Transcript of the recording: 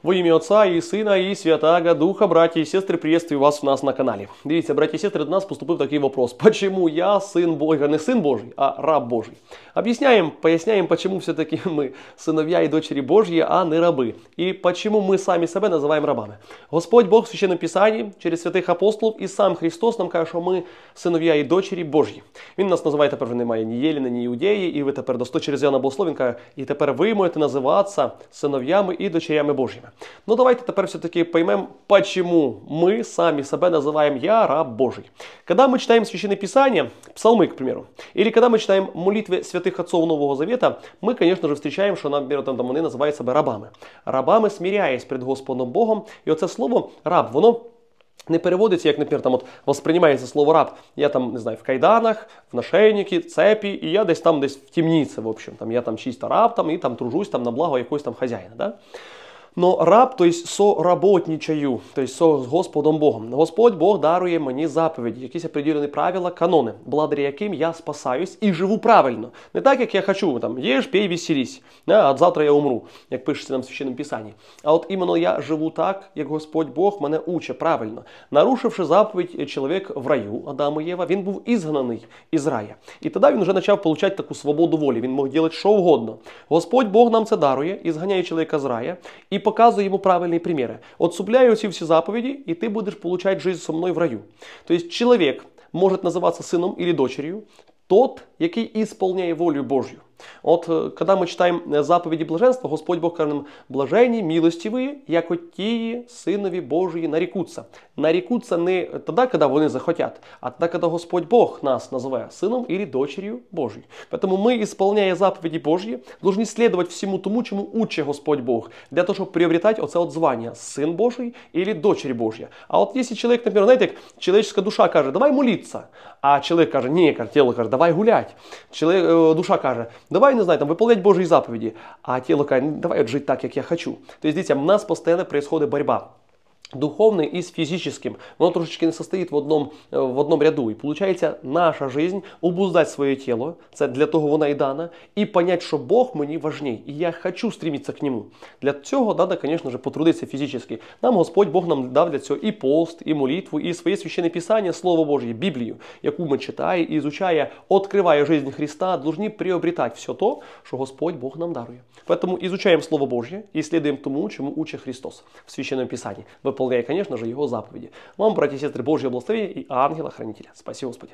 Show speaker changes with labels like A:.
A: Во имя Отца и Сына и Святаго Духа, братья и сестры, приветствую вас у нас на канале. Видите, братья и сестры, до нас поступив такой вопрос. Почему я сын Бога, не сын Божий, а раб Божий? Объясняем, поясняем, почему все-таки мы сыновья и дочери Божьи, а не рабы. И почему мы сами себя называем рабами. Господь Бог в Священном Писании, через святых апостолов и сам Христос нам каже, что мы сыновья и дочери Божьи. Він нас називає теперь вже немає ні Єліна, ні иудеи, и вы теперь до через Яна Бослов, и теперь вы тепер ви можете називатися синов'ями і дочерями Божьими. Божья. Ну давайте теперь все-таки поймем, почему мы сами себе называем «Я раб Божий». Когда мы читаем Священное Писание, псалмы, к примеру, или когда мы читаем молитвы святых отцов Нового Завета, мы, конечно же, встречаем, що, нам там, вони називають себе рабами. Рабами сміряясь перед Господом Богом. І оце слово раб, воно. Не переводиться, як, наприклад, там от восприймається слово раб. Я там не знаю в кайданах, в нашейникі, в цепі, і я десь там десь в тімніце, в общем, там я там чисто раб там, і там тружусь там на благо якогось там хазяїна. Да? Но раб, то есть соработничаю, то есть со, с Господом Богом. Господь Бог дарує мені заповіді, якісь определені правила, канони, благодаря яким я спасаюсь і живу правильно. Не так, як я хочу, там, їж, пей, веселись, а от завтра я умру, як пишеться нам в Священному Писанні. А от іменно я живу так, як Господь Бог мене уче правильно. Нарушивши заповідь чоловік в раю, Адам Єва, він був ізгнаний із рая. І тоді він вже почав отримати таку свободу волі, він мог робити що угодно. Господь Бог нам це дарує, ізганяє чоловіка з рая. і показываю ему правильные примеры. Отцепляю эти все заповеди, и ты будешь получать жизнь со мной в раю. То тобто есть человек может называться сыном или дочерью, тот, який исполняет волю Божью. От, е, когда мы читаем заповеди блаженства, Господь Бог кажет нам, блажени, милостивые, яко тії сынови Божии нарекутся. Нарекутся не тогда, когда вони захотят, а тогда, когда Господь Бог нас называет сыном или дочерью Божьей. Поэтому мы, исполняя заповеди Божьи, должны следовать всему тому, чему учит Господь Бог, для того, чтобы приобретать вот это вот звание Божий или дочерь Божья. А вот если человек, например, знаете, человеческая душа каже, давай молиться, а человек каже, не, тело каже, давай гулять. Е, душа каже, Давай не знаю, там выполнять Божьи заповіді, а тело кайна, давай от жити так, як я хочу. То есть, видите, у нас постоянно происходит борьба духовный и с физическим. оно трошечки не состоит в одном, э, в одном ряду. И получается, наша жизнь обуздать свое тело, це для того вона і дана, і понять, что Бог мені важнее, и я хочу стремиться к нему. Для цього треба, звісно ж, потрудитися фізично. Нам Господь Бог нам дав для цього і пост, і молитву, і своє священне писання, Слово Божье, Біблію, яку ми читаємо, і изучає, відкриває життя Христа, должны приобретати все то, що Господь Бог нам дарує. Поэтому изучаем Слово Божье і слідуємо тому, чому учить Христос в священном писанні выполняя, конечно же, Его заповеди. Вам, братья и сестры, Божье благословение и ангела-хранителя. Спасибо, Господи.